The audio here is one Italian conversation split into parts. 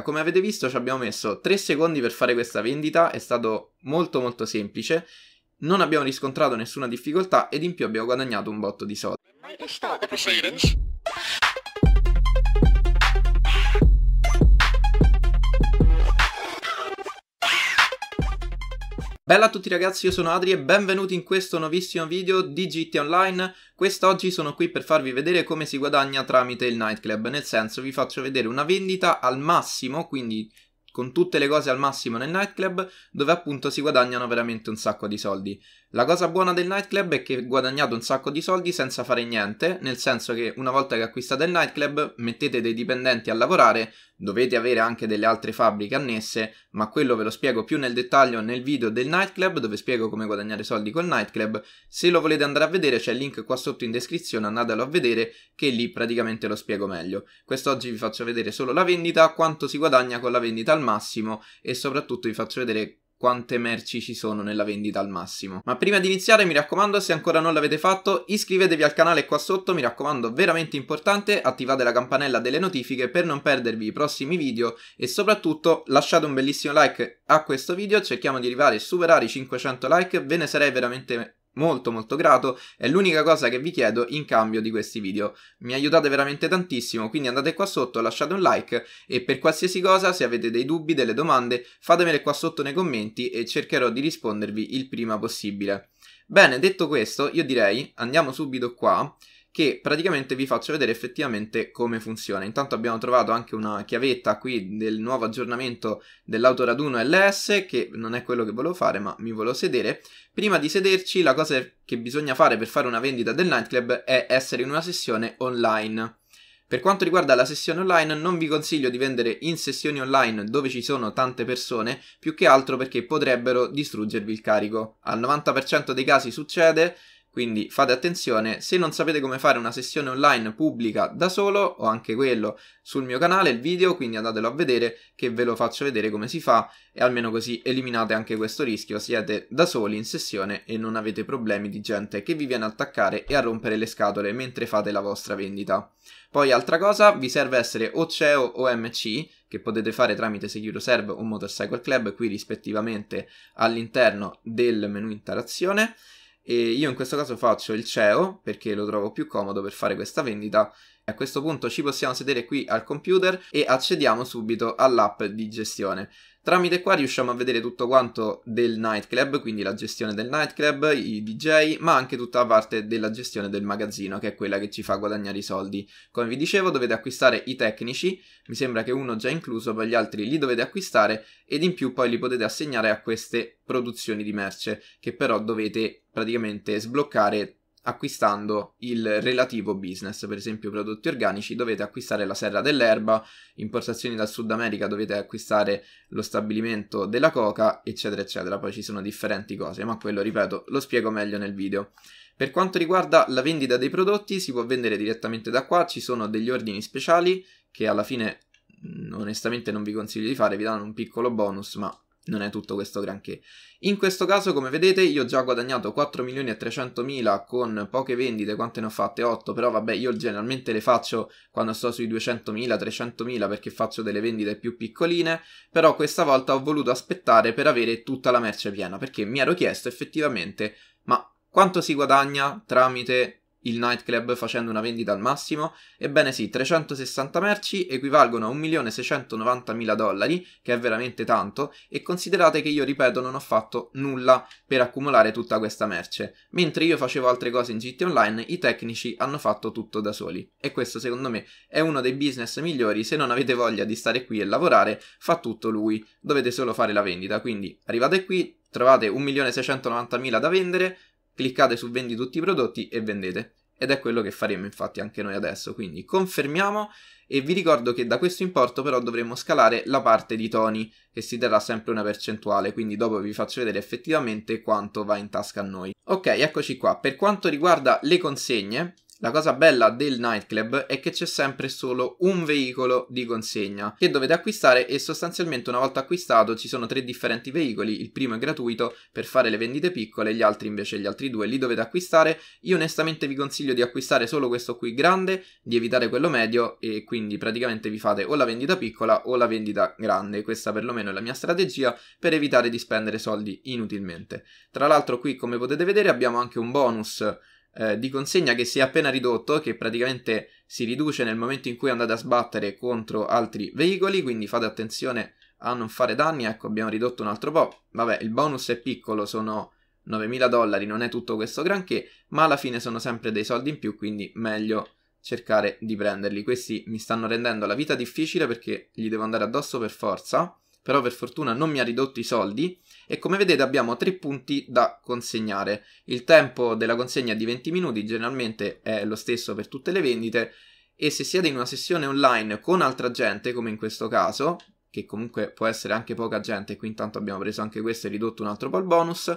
Come avete visto ci abbiamo messo 3 secondi per fare questa vendita, è stato molto molto semplice, non abbiamo riscontrato nessuna difficoltà ed in più abbiamo guadagnato un botto di soldi. Bella a tutti ragazzi, io sono Adri e benvenuti in questo nuovissimo video di GT Online. Quest'oggi sono qui per farvi vedere come si guadagna tramite il nightclub, nel senso vi faccio vedere una vendita al massimo, quindi con tutte le cose al massimo nel nightclub, dove appunto si guadagnano veramente un sacco di soldi. La cosa buona del nightclub è che guadagnate un sacco di soldi senza fare niente, nel senso che una volta che acquistate il nightclub mettete dei dipendenti a lavorare, dovete avere anche delle altre fabbriche annesse, ma quello ve lo spiego più nel dettaglio nel video del nightclub dove spiego come guadagnare soldi col nightclub. Se lo volete andare a vedere c'è il link qua sotto in descrizione, andatelo a vedere che lì praticamente lo spiego meglio. Quest'oggi vi faccio vedere solo la vendita, quanto si guadagna con la vendita al massimo e soprattutto vi faccio vedere quante merci ci sono nella vendita al massimo. Ma prima di iniziare mi raccomando se ancora non l'avete fatto iscrivetevi al canale qua sotto, mi raccomando veramente importante, attivate la campanella delle notifiche per non perdervi i prossimi video e soprattutto lasciate un bellissimo like a questo video, cerchiamo di arrivare e superare i 500 like, ve ne sarei veramente molto molto grato, è l'unica cosa che vi chiedo in cambio di questi video. Mi aiutate veramente tantissimo, quindi andate qua sotto, lasciate un like e per qualsiasi cosa, se avete dei dubbi, delle domande, fatemele qua sotto nei commenti e cercherò di rispondervi il prima possibile. Bene, detto questo, io direi andiamo subito qua che praticamente vi faccio vedere effettivamente come funziona. Intanto abbiamo trovato anche una chiavetta qui del nuovo aggiornamento dell'autoraduno LS, che non è quello che volevo fare, ma mi volevo sedere. Prima di sederci, la cosa che bisogna fare per fare una vendita del nightclub è essere in una sessione online. Per quanto riguarda la sessione online, non vi consiglio di vendere in sessioni online dove ci sono tante persone, più che altro perché potrebbero distruggervi il carico. Al 90% dei casi succede, quindi fate attenzione, se non sapete come fare una sessione online pubblica da solo, ho anche quello sul mio canale, il video, quindi andatelo a vedere che ve lo faccio vedere come si fa e almeno così eliminate anche questo rischio, siete da soli in sessione e non avete problemi di gente che vi viene a attaccare e a rompere le scatole mentre fate la vostra vendita. Poi altra cosa, vi serve essere o CEO o MC, che potete fare tramite Seguro Serve o Motorcycle Club, qui rispettivamente all'interno del menu interazione, e io in questo caso faccio il CEO perché lo trovo più comodo per fare questa vendita. A questo punto ci possiamo sedere qui al computer e accediamo subito all'app di gestione. Tramite qua riusciamo a vedere tutto quanto del nightclub, quindi la gestione del nightclub, i DJ, ma anche tutta la parte della gestione del magazzino, che è quella che ci fa guadagnare i soldi. Come vi dicevo, dovete acquistare i tecnici, mi sembra che uno già incluso, poi gli altri li dovete acquistare ed in più poi li potete assegnare a queste produzioni di merce, che però dovete praticamente sbloccare acquistando il relativo business, per esempio prodotti organici dovete acquistare la serra dell'erba, importazioni dal Sud America dovete acquistare lo stabilimento della coca, eccetera eccetera, poi ci sono differenti cose, ma quello ripeto lo spiego meglio nel video. Per quanto riguarda la vendita dei prodotti si può vendere direttamente da qua, ci sono degli ordini speciali che alla fine mm, onestamente non vi consiglio di fare, vi danno un piccolo bonus, ma non è tutto questo granché. In questo caso, come vedete, io ho già guadagnato 4 milioni e 300 mila con poche vendite, quante ne ho fatte? 8, però vabbè, io generalmente le faccio quando sto sui 200 mila, 300 mila, perché faccio delle vendite più piccoline, però questa volta ho voluto aspettare per avere tutta la merce piena, perché mi ero chiesto effettivamente, ma quanto si guadagna tramite il nightclub facendo una vendita al massimo? Ebbene sì, 360 merci equivalgono a 1.690.000 dollari, che è veramente tanto, e considerate che io, ripeto, non ho fatto nulla per accumulare tutta questa merce. Mentre io facevo altre cose in GT Online, i tecnici hanno fatto tutto da soli. E questo, secondo me, è uno dei business migliori. Se non avete voglia di stare qui e lavorare, fa tutto lui. Dovete solo fare la vendita. Quindi arrivate qui, trovate 1.690.000 da vendere, cliccate su vendi tutti i prodotti e vendete. Ed è quello che faremo infatti anche noi adesso, quindi confermiamo e vi ricordo che da questo importo però dovremo scalare la parte di Tony che si terrà sempre una percentuale, quindi dopo vi faccio vedere effettivamente quanto va in tasca a noi. Ok, eccoci qua. Per quanto riguarda le consegne, la cosa bella del nightclub è che c'è sempre solo un veicolo di consegna che dovete acquistare e sostanzialmente una volta acquistato ci sono tre differenti veicoli, il primo è gratuito per fare le vendite piccole, gli altri invece gli altri due li dovete acquistare. Io onestamente vi consiglio di acquistare solo questo qui grande, di evitare quello medio e quindi praticamente vi fate o la vendita piccola o la vendita grande, questa perlomeno è la mia strategia per evitare di spendere soldi inutilmente. Tra l'altro qui come potete vedere abbiamo anche un bonus eh, di consegna che si è appena ridotto, che praticamente si riduce nel momento in cui andate a sbattere contro altri veicoli, quindi fate attenzione a non fare danni, ecco abbiamo ridotto un altro po', vabbè il bonus è piccolo, sono 9.000 dollari, non è tutto questo granché, ma alla fine sono sempre dei soldi in più, quindi meglio cercare di prenderli. Questi mi stanno rendendo la vita difficile perché gli devo andare addosso per forza però per fortuna non mi ha ridotto i soldi e come vedete abbiamo tre punti da consegnare. Il tempo della consegna è di 20 minuti, generalmente è lo stesso per tutte le vendite e se siete in una sessione online con altra gente, come in questo caso, che comunque può essere anche poca gente, qui intanto abbiamo preso anche questo e ridotto un altro po' il bonus,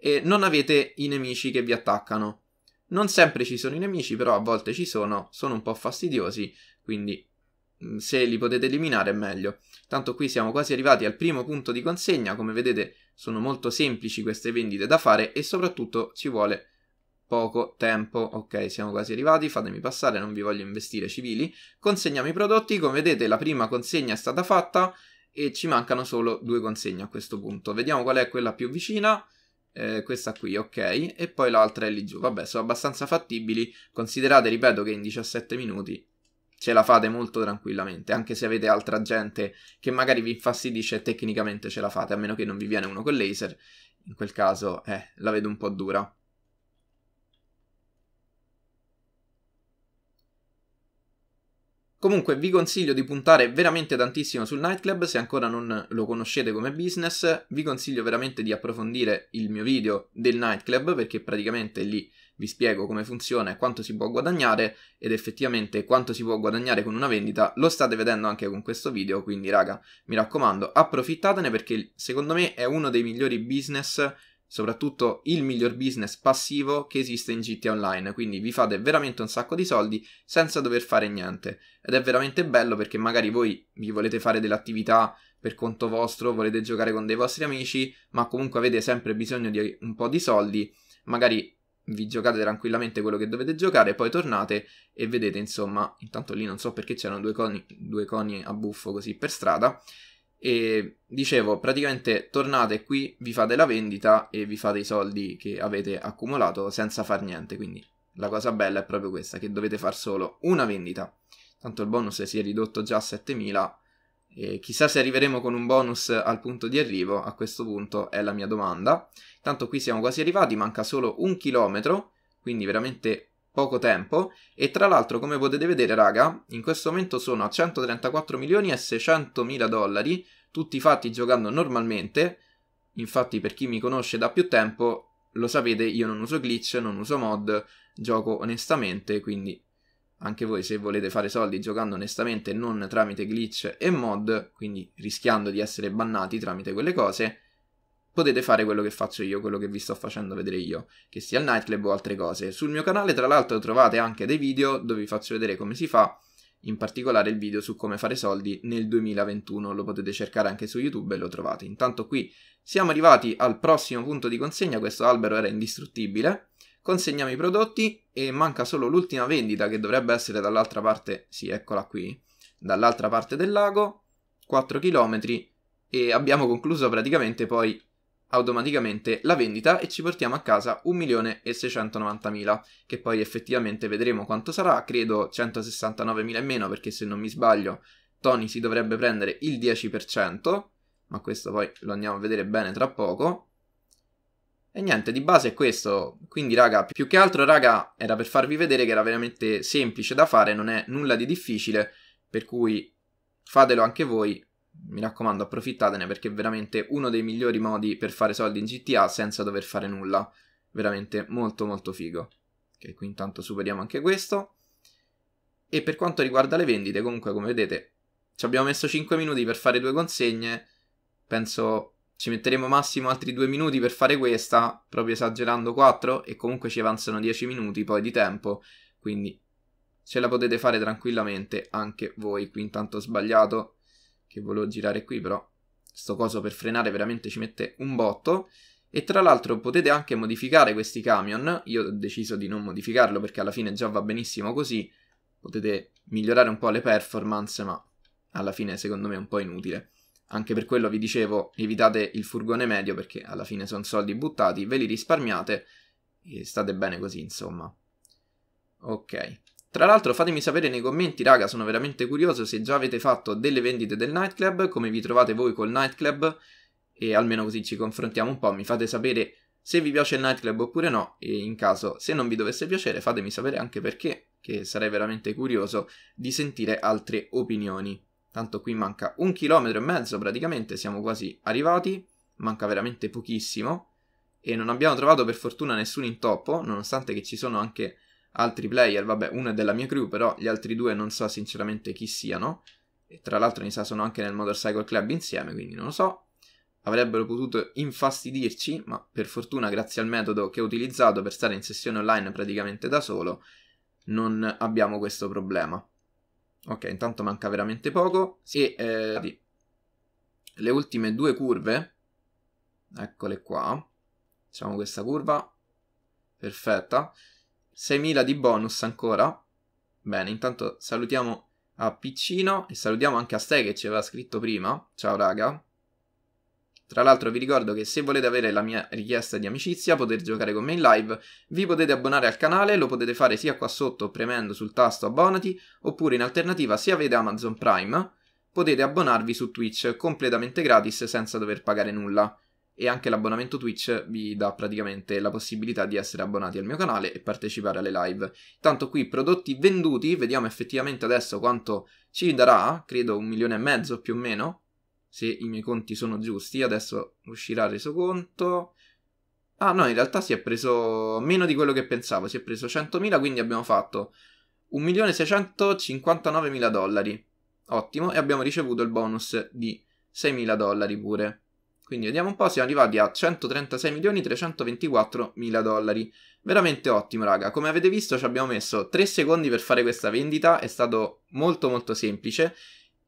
e eh, non avete i nemici che vi attaccano. Non sempre ci sono i nemici, però a volte ci sono, sono un po' fastidiosi, quindi mm, se li potete eliminare è meglio. Tanto qui siamo quasi arrivati al primo punto di consegna, come vedete sono molto semplici queste vendite da fare e soprattutto ci vuole poco tempo. Ok, siamo quasi arrivati, fatemi passare, non vi voglio investire civili. Consegniamo i prodotti, come vedete la prima consegna è stata fatta e ci mancano solo due consegne a questo punto. Vediamo qual è quella più vicina. Eh, questa qui, ok, e poi l'altra è lì giù. Vabbè, sono abbastanza fattibili, considerate, ripeto, che in 17 minuti ce la fate molto tranquillamente, anche se avete altra gente che magari vi infastidisce tecnicamente ce la fate, a meno che non vi viene uno col laser, in quel caso eh, la vedo un po' dura. Comunque vi consiglio di puntare veramente tantissimo sul nightclub, se ancora non lo conoscete come business, vi consiglio veramente di approfondire il mio video del nightclub perché praticamente lì vi spiego come funziona e quanto si può guadagnare ed effettivamente quanto si può guadagnare con una vendita lo state vedendo anche con questo video, quindi raga, mi raccomando, approfittatene perché secondo me è uno dei migliori business soprattutto il miglior business passivo che esiste in GTA Online, quindi vi fate veramente un sacco di soldi senza dover fare niente ed è veramente bello perché magari voi vi volete fare delle attività per conto vostro, volete giocare con dei vostri amici, ma comunque avete sempre bisogno di un po' di soldi, magari vi giocate tranquillamente quello che dovete giocare, poi tornate e vedete, insomma, intanto lì non so perché c'erano due coni, due coni a buffo così per strada, e dicevo, praticamente tornate qui, vi fate la vendita e vi fate i soldi che avete accumulato senza far niente, quindi la cosa bella è proprio questa, che dovete fare solo una vendita. Tanto il bonus si è ridotto già a 7000, eh, chissà se arriveremo con un bonus al punto di arrivo, a questo punto è la mia domanda. Tanto qui siamo quasi arrivati, manca solo un chilometro, quindi veramente poco tempo. E tra l'altro, come potete vedere, raga, in questo momento sono a 134 milioni e 600 mila dollari, tutti fatti giocando normalmente. Infatti, per chi mi conosce da più tempo, lo sapete, io non uso glitch, non uso mod, gioco onestamente, quindi anche voi se volete fare soldi giocando onestamente non tramite glitch e mod, quindi rischiando di essere bannati tramite quelle cose, potete fare quello che faccio io, quello che vi sto facendo vedere io, che sia il nightclub o altre cose. Sul mio canale tra l'altro trovate anche dei video dove vi faccio vedere come si fa, in particolare il video su come fare soldi nel 2021, lo potete cercare anche su YouTube e lo trovate. Intanto qui siamo arrivati al prossimo punto di consegna, questo albero era indistruttibile, consegniamo i prodotti e manca solo l'ultima vendita che dovrebbe essere dall'altra parte, sì eccola qui, dall'altra parte del lago, 4 km e abbiamo concluso praticamente poi automaticamente la vendita e ci portiamo a casa 1.690.000 che poi effettivamente vedremo quanto sarà, credo 169.000 in meno perché se non mi sbaglio Tony si dovrebbe prendere il 10% ma questo poi lo andiamo a vedere bene tra poco e niente, di base è questo, quindi raga, più che altro raga era per farvi vedere che era veramente semplice da fare, non è nulla di difficile, per cui fatelo anche voi, mi raccomando approfittatene perché è veramente uno dei migliori modi per fare soldi in GTA senza dover fare nulla, veramente molto molto figo. Ok, qui intanto superiamo anche questo. E per quanto riguarda le vendite, comunque come vedete ci abbiamo messo 5 minuti per fare due consegne, penso ci metteremo massimo altri due minuti per fare questa, proprio esagerando 4 e comunque ci avanzano 10 minuti poi di tempo, quindi ce la potete fare tranquillamente anche voi. Qui intanto ho sbagliato che volevo girare qui però sto coso per frenare veramente ci mette un botto e tra l'altro potete anche modificare questi camion, io ho deciso di non modificarlo perché alla fine già va benissimo così, potete migliorare un po' le performance ma alla fine secondo me è un po' inutile. Anche per quello vi dicevo, evitate il furgone medio perché alla fine sono soldi buttati, ve li risparmiate e state bene così, insomma. Ok. Tra l'altro fatemi sapere nei commenti, raga, sono veramente curioso se già avete fatto delle vendite del nightclub, come vi trovate voi col nightclub, e almeno così ci confrontiamo un po', mi fate sapere se vi piace il nightclub oppure no, e in caso se non vi dovesse piacere fatemi sapere anche perché, che sarei veramente curioso di sentire altre opinioni tanto qui manca un chilometro e mezzo praticamente, siamo quasi arrivati, manca veramente pochissimo e non abbiamo trovato per fortuna nessun intoppo, nonostante che ci sono anche altri player, vabbè uno è della mia crew però gli altri due non so sinceramente chi siano e tra l'altro mi sa sono anche nel Motorcycle Club insieme quindi non lo so, avrebbero potuto infastidirci ma per fortuna grazie al metodo che ho utilizzato per stare in sessione online praticamente da solo non abbiamo questo problema. Ok, intanto manca veramente poco. Sì. E eh, le ultime due curve, eccole qua, facciamo questa curva, perfetta. 6.000 di bonus ancora. Bene, intanto salutiamo a Piccino e salutiamo anche a Ste che ci aveva scritto prima. Ciao raga. Tra l'altro vi ricordo che se volete avere la mia richiesta di amicizia, poter giocare con me in live, vi potete abbonare al canale, lo potete fare sia qua sotto premendo sul tasto abbonati, oppure in alternativa se avete Amazon Prime, potete abbonarvi su Twitch completamente gratis senza dover pagare nulla. E anche l'abbonamento Twitch vi dà praticamente la possibilità di essere abbonati al mio canale e partecipare alle live. Tanto qui prodotti venduti, vediamo effettivamente adesso quanto ci darà, credo un milione e mezzo più o meno, se i miei conti sono giusti. Adesso uscirà resoconto. Ah no, in realtà si è preso meno di quello che pensavo, si è preso 100.000, quindi abbiamo fatto 1.659.000 dollari. Ottimo, e abbiamo ricevuto il bonus di 6.000 dollari pure. Quindi vediamo un po', siamo arrivati a 136.324.000 dollari. Veramente ottimo, raga. Come avete visto ci abbiamo messo 3 secondi per fare questa vendita, è stato molto molto semplice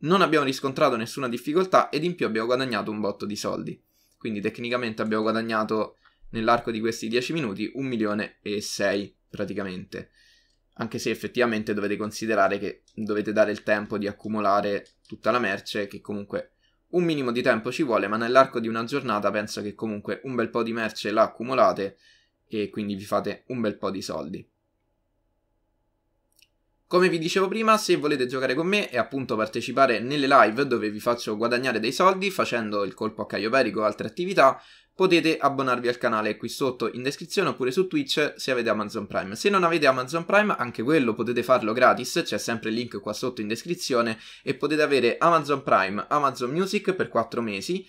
non abbiamo riscontrato nessuna difficoltà ed in più abbiamo guadagnato un botto di soldi. Quindi tecnicamente abbiamo guadagnato nell'arco di questi 10 minuti 1 milione e 6 praticamente. Anche se effettivamente dovete considerare che dovete dare il tempo di accumulare tutta la merce, che comunque un minimo di tempo ci vuole, ma nell'arco di una giornata penso che comunque un bel po' di merce la accumulate e quindi vi fate un bel po' di soldi. Come vi dicevo prima, se volete giocare con me e appunto partecipare nelle live dove vi faccio guadagnare dei soldi facendo il colpo a Caio Perico o altre attività, potete abbonarvi al canale qui sotto in descrizione oppure su Twitch se avete Amazon Prime. Se non avete Amazon Prime, anche quello potete farlo gratis, c'è sempre il link qua sotto in descrizione e potete avere Amazon Prime, Amazon Music per 4 mesi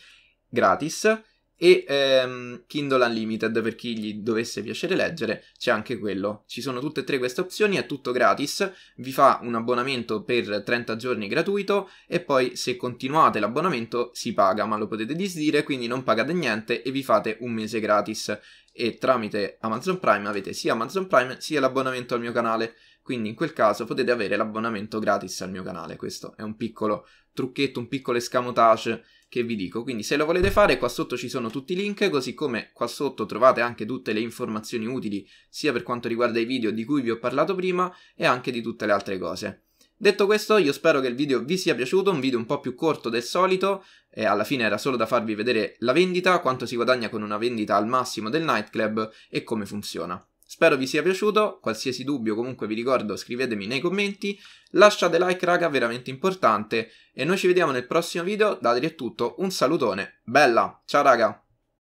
gratis e ehm, Kindle Unlimited per chi gli dovesse piacere leggere, c'è anche quello. Ci sono tutte e tre queste opzioni, è tutto gratis, vi fa un abbonamento per 30 giorni gratuito e poi se continuate l'abbonamento si paga, ma lo potete disdire, quindi non pagate niente e vi fate un mese gratis e tramite Amazon Prime avete sia Amazon Prime sia l'abbonamento al mio canale. Quindi in quel caso potete avere l'abbonamento gratis al mio canale. Questo è un piccolo trucchetto, un piccolo escamotage che vi dico. Quindi se lo volete fare qua sotto ci sono tutti i link, così come qua sotto trovate anche tutte le informazioni utili sia per quanto riguarda i video di cui vi ho parlato prima e anche di tutte le altre cose. Detto questo, io spero che il video vi sia piaciuto, un video un po' più corto del solito, e alla fine era solo da farvi vedere la vendita, quanto si guadagna con una vendita al massimo del nightclub e come funziona. Spero vi sia piaciuto, qualsiasi dubbio comunque vi ricordo scrivetemi nei commenti, lasciate like raga veramente importante e noi ci vediamo nel prossimo video, dategli a tutto un salutone, bella, ciao raga!